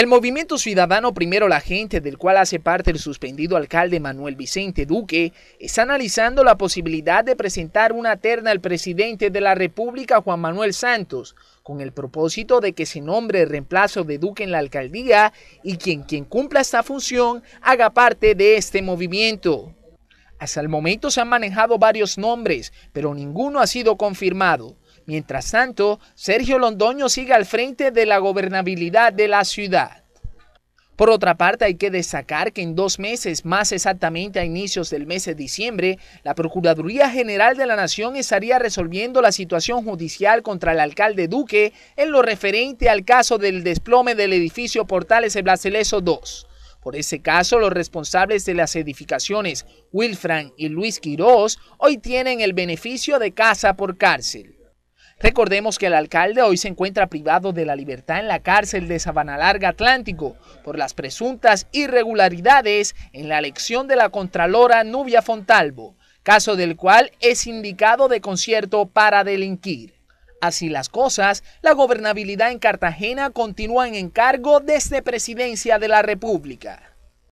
El movimiento ciudadano Primero la Gente, del cual hace parte el suspendido alcalde Manuel Vicente Duque, está analizando la posibilidad de presentar una terna al presidente de la República, Juan Manuel Santos, con el propósito de que se nombre el reemplazo de Duque en la alcaldía y quien, quien cumpla esta función haga parte de este movimiento. Hasta el momento se han manejado varios nombres, pero ninguno ha sido confirmado. Mientras tanto, Sergio Londoño sigue al frente de la gobernabilidad de la ciudad. Por otra parte, hay que destacar que en dos meses, más exactamente a inicios del mes de diciembre, la Procuraduría General de la Nación estaría resolviendo la situación judicial contra el alcalde Duque en lo referente al caso del desplome del edificio Portales de Blaseleso II. Por ese caso, los responsables de las edificaciones Wilfran y Luis Quirós hoy tienen el beneficio de casa por cárcel. Recordemos que el alcalde hoy se encuentra privado de la libertad en la cárcel de Sabana Larga Atlántico por las presuntas irregularidades en la elección de la Contralora Nubia Fontalvo, caso del cual es indicado de concierto para delinquir. Así las cosas, la gobernabilidad en Cartagena continúa en encargo desde Presidencia de la República.